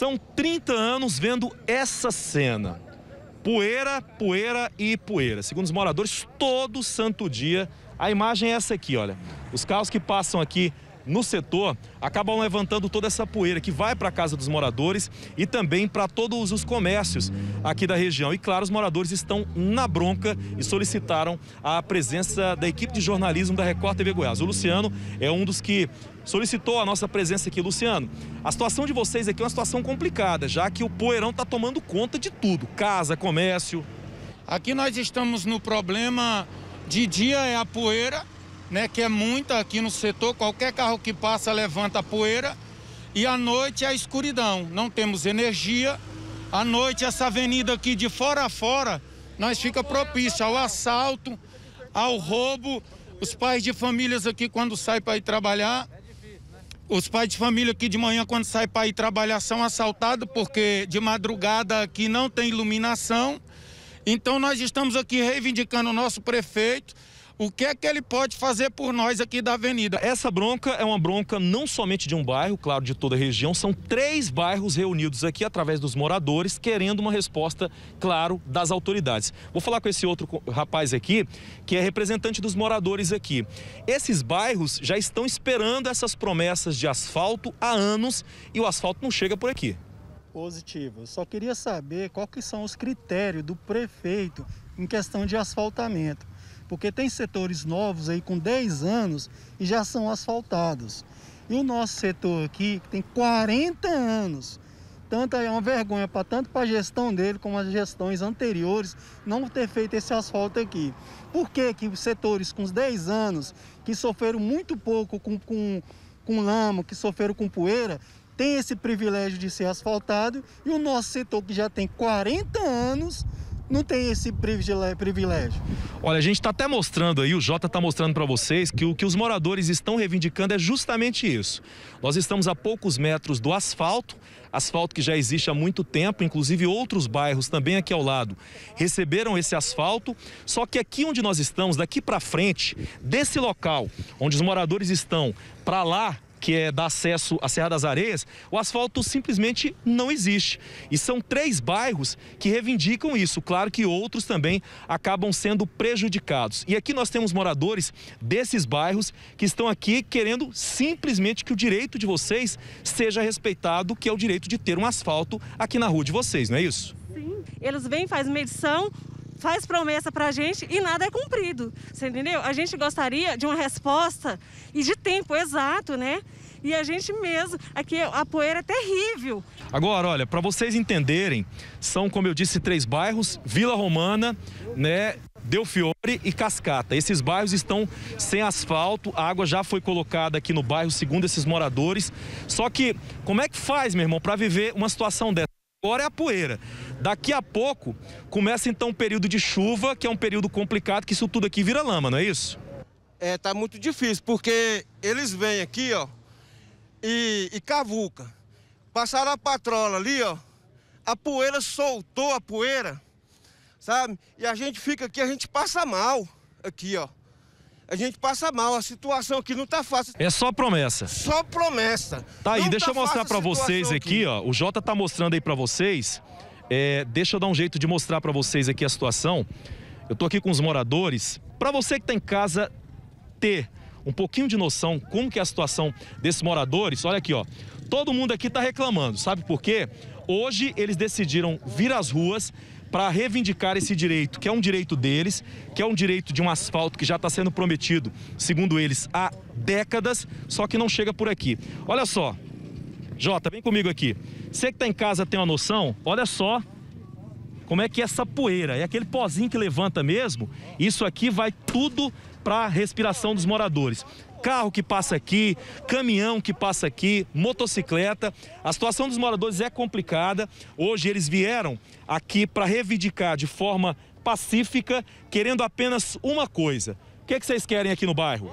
São 30 anos vendo essa cena. Poeira, poeira e poeira. Segundo os moradores, todo santo dia. A imagem é essa aqui, olha. Os carros que passam aqui no setor acabam levantando toda essa poeira que vai para a casa dos moradores e também para todos os comércios aqui da região. E claro, os moradores estão na bronca e solicitaram a presença da equipe de jornalismo da Record TV Goiás. O Luciano é um dos que solicitou a nossa presença aqui. Luciano, a situação de vocês aqui é uma situação complicada, já que o poeirão está tomando conta de tudo: casa, comércio. Aqui nós estamos no problema de dia é a poeira né, que é muita aqui no setor, qualquer carro que passa levanta poeira. E à noite é a escuridão, não temos energia. À noite essa avenida aqui de fora a fora, nós fica propícia ao assalto, ao roubo. Os pais de famílias aqui quando saem para ir trabalhar, os pais de família aqui de manhã quando saem para ir trabalhar são assaltados porque de madrugada aqui não tem iluminação. Então nós estamos aqui reivindicando o nosso prefeito o que é que ele pode fazer por nós aqui da avenida. Essa bronca é uma bronca não somente de um bairro, claro, de toda a região, são três bairros reunidos aqui através dos moradores, querendo uma resposta, claro, das autoridades. Vou falar com esse outro rapaz aqui, que é representante dos moradores aqui. Esses bairros já estão esperando essas promessas de asfalto há anos e o asfalto não chega por aqui positivo. só queria saber quais que são os critérios do prefeito em questão de asfaltamento porque tem setores novos aí com 10 anos e já são asfaltados. E o nosso setor aqui que tem 40 anos. Tanto é uma vergonha para tanto para a gestão dele como as gestões anteriores não ter feito esse asfalto aqui. Por que que setores com 10 anos que sofreram muito pouco com, com, com lama, que sofreram com poeira, tem esse privilégio de ser asfaltado e o nosso setor que já tem 40 anos não tem esse privilégio. Olha, a gente está até mostrando aí, o Jota está mostrando para vocês que o que os moradores estão reivindicando é justamente isso. Nós estamos a poucos metros do asfalto, asfalto que já existe há muito tempo, inclusive outros bairros também aqui ao lado receberam esse asfalto, só que aqui onde nós estamos, daqui para frente, desse local onde os moradores estão para lá, que é, dá acesso à Serra das Areias, o asfalto simplesmente não existe. E são três bairros que reivindicam isso. Claro que outros também acabam sendo prejudicados. E aqui nós temos moradores desses bairros que estão aqui querendo simplesmente que o direito de vocês seja respeitado, que é o direito de ter um asfalto aqui na rua de vocês, não é isso? Sim, eles vêm, fazem medição, faz promessa para a gente e nada é cumprido, você entendeu? A gente gostaria de uma resposta e de tempo exato, né? E a gente mesmo, aqui é a poeira é terrível. Agora, olha, para vocês entenderem, são, como eu disse, três bairros, Vila Romana, né, Delfiore e Cascata. Esses bairros estão sem asfalto, a água já foi colocada aqui no bairro, segundo esses moradores. Só que, como é que faz, meu irmão, para viver uma situação dessa? Agora é a poeira. Daqui a pouco começa então um período de chuva, que é um período complicado, que isso tudo aqui vira lama, não é isso? É, tá muito difícil, porque eles vêm aqui, ó, e, e cavuca. Passaram a patrola ali, ó, a poeira soltou a poeira, sabe? E a gente fica aqui, a gente passa mal aqui, ó a gente passa mal. A situação aqui não tá fácil. É só promessa. Só promessa. Tá aí, não deixa tá eu mostrar para vocês aqui, aqui, ó. O Jota tá mostrando aí para vocês. É, deixa eu dar um jeito de mostrar para vocês aqui a situação. Eu tô aqui com os moradores. Para você que tá em casa ter um pouquinho de noção como que é a situação desses moradores, olha aqui, ó. Todo mundo aqui tá reclamando, sabe por quê? Hoje eles decidiram vir às ruas para reivindicar esse direito, que é um direito deles, que é um direito de um asfalto que já está sendo prometido, segundo eles, há décadas, só que não chega por aqui. Olha só, Jota, vem comigo aqui. Você que está em casa tem uma noção? Olha só como é que é essa poeira, é aquele pozinho que levanta mesmo. Isso aqui vai tudo para a respiração dos moradores carro que passa aqui, caminhão que passa aqui, motocicleta. A situação dos moradores é complicada. Hoje eles vieram aqui para reivindicar de forma pacífica, querendo apenas uma coisa. O que, é que vocês querem aqui no bairro?